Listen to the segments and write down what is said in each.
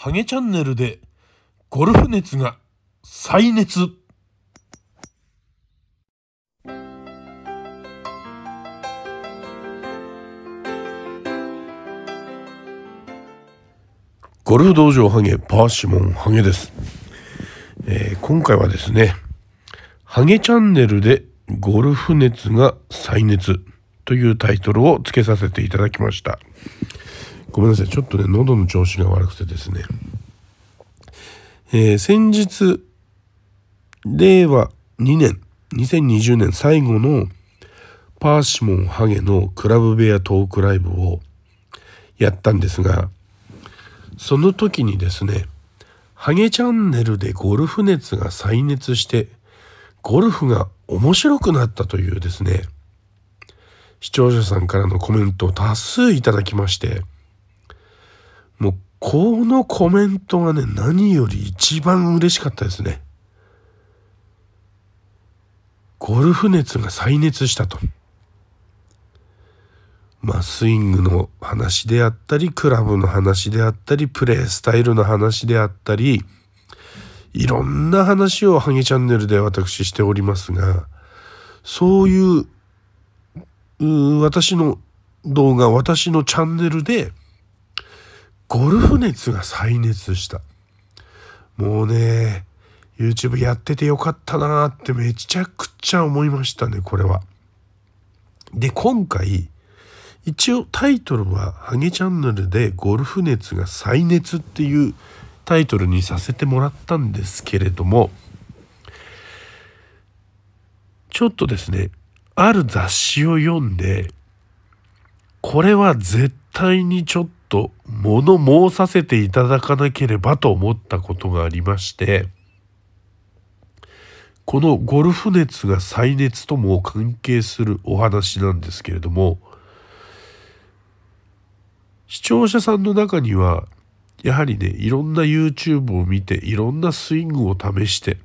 ハゲチャンネルでゴルフ熱が再熱ゴルフ道場ハゲパーシモンハゲです、えー、今回はですねハゲチャンネルでゴルフ熱が再熱というタイトルをつけさせていただきました。ごめんなさい。ちょっとね、喉の調子が悪くてですね。えー、先日、令和2年、2020年最後のパーシモンハゲのクラブベアトークライブをやったんですが、その時にですね、ハゲチャンネルでゴルフ熱が再熱して、ゴルフが面白くなったというですね、視聴者さんからのコメントを多数いただきまして、もう、このコメントがね、何より一番嬉しかったですね。ゴルフ熱が再熱したと。まあ、スイングの話であったり、クラブの話であったり、プレースタイルの話であったり、いろんな話をハゲチャンネルで私しておりますが、そういう、う私の動画、私のチャンネルで、ゴルフ熱が再熱した。もうね、YouTube やっててよかったなーってめちゃくちゃ思いましたね、これは。で、今回、一応タイトルは「ハゲチャンネル」で「ゴルフ熱が再熱」っていうタイトルにさせてもらったんですけれどもちょっとですねある雑誌を読んでこれは絶対にちょっと物申させていただかなければと思ったことがありまして、このゴルフ熱が再熱とも関係するお話なんですけれども、視聴者さんの中には、やはりね、いろんな YouTube を見て、いろんなスイングを試して、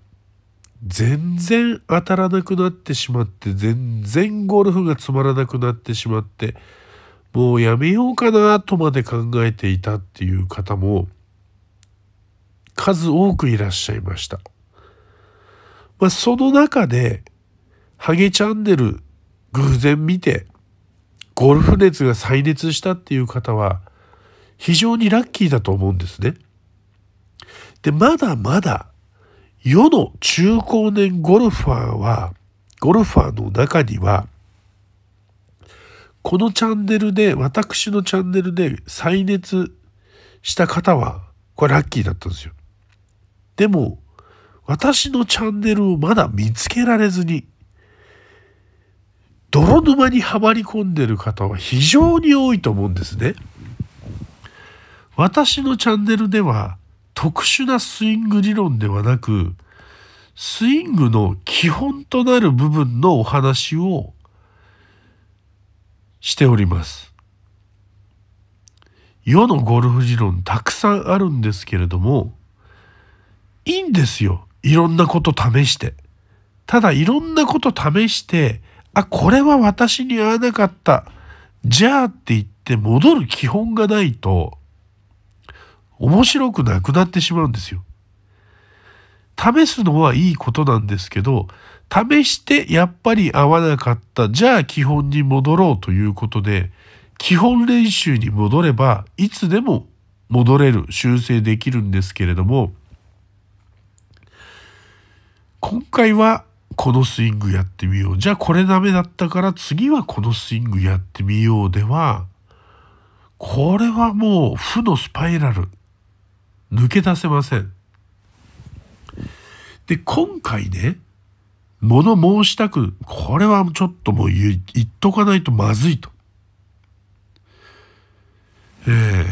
全然当たらなくなってしまって、全然ゴルフがつまらなくなってしまって、もうやめようかなとまで考えていたっていう方も数多くいらっしゃいました。まあ、その中で、ハゲチャンネル偶然見て、ゴルフ熱が再熱したっていう方は、非常にラッキーだと思うんですね。で、まだまだ、世の中高年ゴルファーは、ゴルファーの中には、このチャンネルで、私のチャンネルで再熱した方は、これラッキーだったんですよ。でも、私のチャンネルをまだ見つけられずに、泥沼にはまり込んでる方は非常に多いと思うんですね。私のチャンネルでは特殊なスイング理論ではなく、スイングの基本となる部分のお話をしております。世のゴルフ理論たくさんあるんですけれども、いいんですよ。いろんなこと試して。ただいろんなこと試して、あ、これは私に合わなかった。じゃあって言って戻る基本がないと、面白くなくなってしまうんですよ。試すのはいいことなんですけど、試してやっぱり合わなかった。じゃあ基本に戻ろうということで、基本練習に戻れば、いつでも戻れる、修正できるんですけれども、今回はこのスイングやってみよう。じゃあこれダメだったから次はこのスイングやってみようでは、これはもう負のスパイラル。抜け出せません。で、今回ね、物申したく、これはちょっともう言っとかないとまずいと。えー、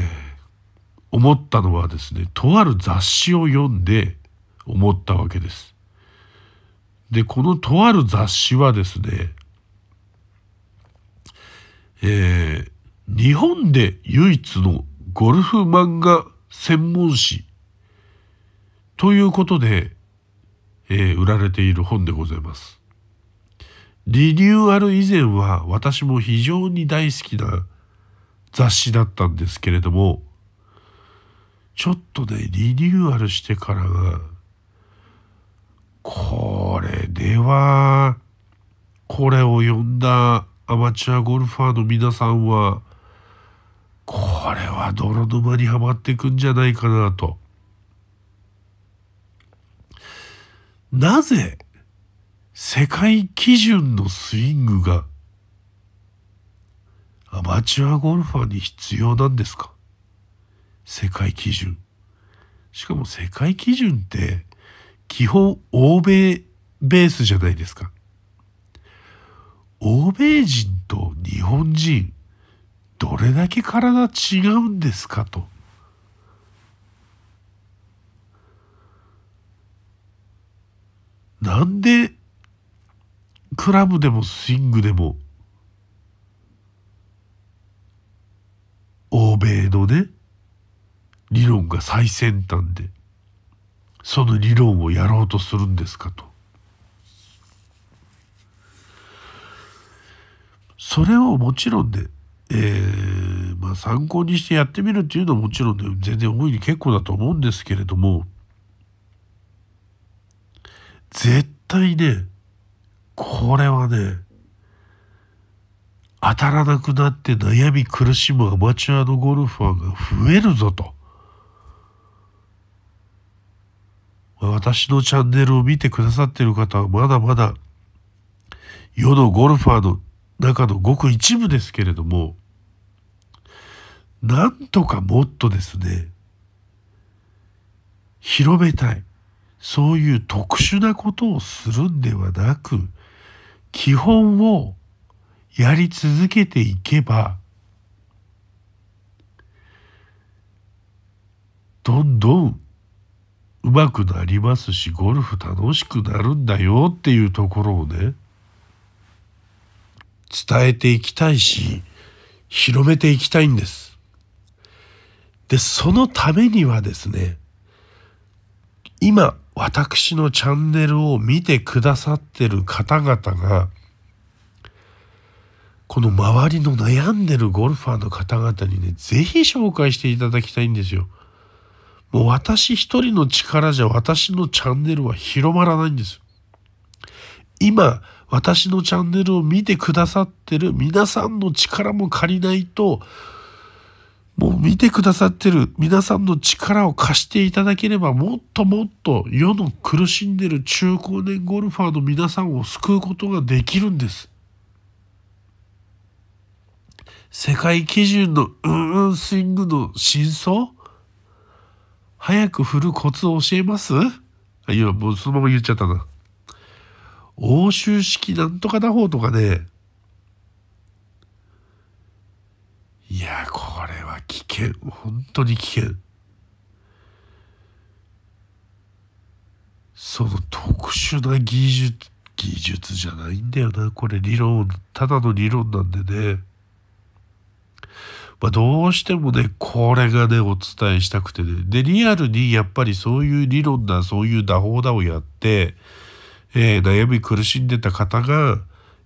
思ったのはですね、とある雑誌を読んで思ったわけです。で、このとある雑誌はですね、えー、日本で唯一のゴルフ漫画専門誌ということで、えー、売られている本でございます。リニューアル以前は私も非常に大好きな雑誌だったんですけれども、ちょっとね、リニューアルしてからが、これでは、これを読んだアマチュアゴルファーの皆さんは、これは泥沼にはまっていくんじゃないかなとなぜ世界基準のスイングがアマチュアゴルファーに必要なんですか世界基準。しかも世界基準って基本欧米ベースじゃないですか。欧米人と日本人どれだけ体違うんですかと。なんで、クラブでもスイングでも、欧米のね、理論が最先端で、その理論をやろうとするんですかと。それをもちろんね、えー、まあ参考にしてやってみるっていうのはもちろんね、全然大いに結構だと思うんですけれども、絶対ね、これはね、当たらなくなって悩み苦しむアマチュアのゴルファーが増えるぞと。私のチャンネルを見てくださってる方はまだまだ世のゴルファーの中のごく一部ですけれども、なんとかもっとですね、広めたい。そういう特殊なことをするんではなく、基本をやり続けていけば、どんどん上手くなりますし、ゴルフ楽しくなるんだよっていうところをね、伝えていきたいし、広めていきたいんです。で、そのためにはですね、今、私のチャンネルを見てくださってる方々が、この周りの悩んでるゴルファーの方々にね、ぜひ紹介していただきたいんですよ。もう私一人の力じゃ私のチャンネルは広まらないんです。今、私のチャンネルを見てくださってる皆さんの力も借りないと、もう見てくださってる皆さんの力を貸していただければもっともっと世の苦しんでる中高年ゴルファーの皆さんを救うことができるんです。世界基準のうんうんスイングの真相早く振るコツを教えますあ、今もうそのまま言っちゃったな。欧州式なんとか打法とかね。いや、こ危険本当に危険その特殊な技術技術じゃないんだよなこれ理論ただの理論なんでねまあ、どうしてもね、これがね、お伝えしたくてね。で、リアルにやっぱりそういう理論だ、そういう打法だをやって、えー、悩み苦しんでた方が、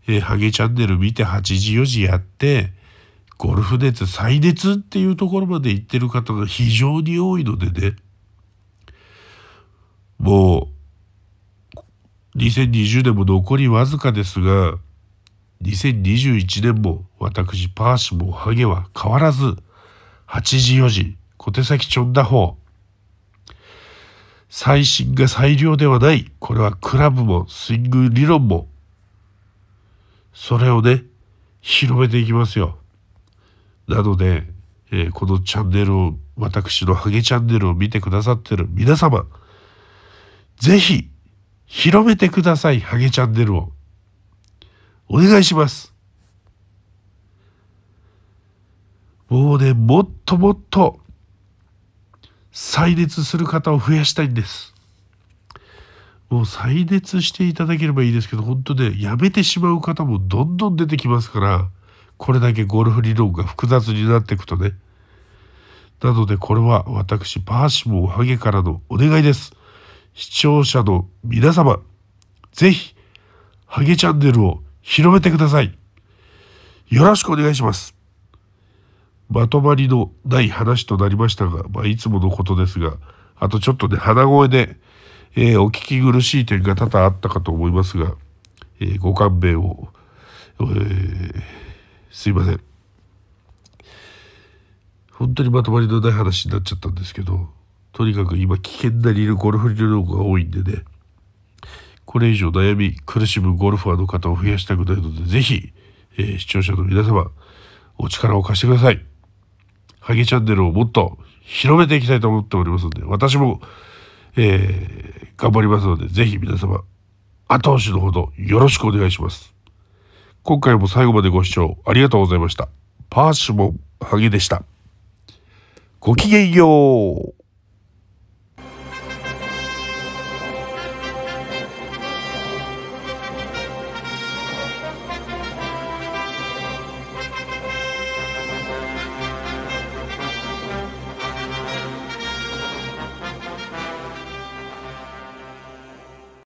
えー、ハゲチャンネル見て8時4時やって、ゴルフ熱、再熱っていうところまで行ってる方が非常に多いのでね、もう、2020年も残りわずかですが、2021年も私パーシもハゲは変わらず、8時4時、小手先ちょんだ方、最新が最良ではない。これはクラブもスイング理論も、それをね、広めていきますよ。なので、えー、このチャンネルを、私のハゲチャンネルを見てくださってる皆様、ぜひ、広めてください、ハゲチャンネルを。お願いします。もうね、もっともっと、再熱する方を増やしたいんです。もう再熱していただければいいですけど、本当ね、やめてしまう方もどんどん出てきますから、これだけゴルフ理論が複雑になっていくとね。なのでこれは私パーシモンハゲからのお願いです。視聴者の皆様、ぜひ、ハゲチャンネルを広めてください。よろしくお願いします。まとまりのない話となりましたが、まあ、いつものことですが、あとちょっとね、鼻声で、えー、お聞き苦しい点が多々あったかと思いますが、えー、ご勘弁を、えーすいません。本当にまとまりのない話になっちゃったんですけど、とにかく今危険な理由ゴルフ理論が多いんでね、これ以上悩み、苦しむゴルファーの方を増やしたくないので、ぜひ、えー、視聴者の皆様、お力を貸してください。ハゲチャンネルをもっと広めていきたいと思っておりますので、私も、えー、頑張りますので、ぜひ皆様、後押しのほどよろしくお願いします。今回も最後までご視聴ありがとうございました。パーシモン、ハゲでした。ごきげんよう。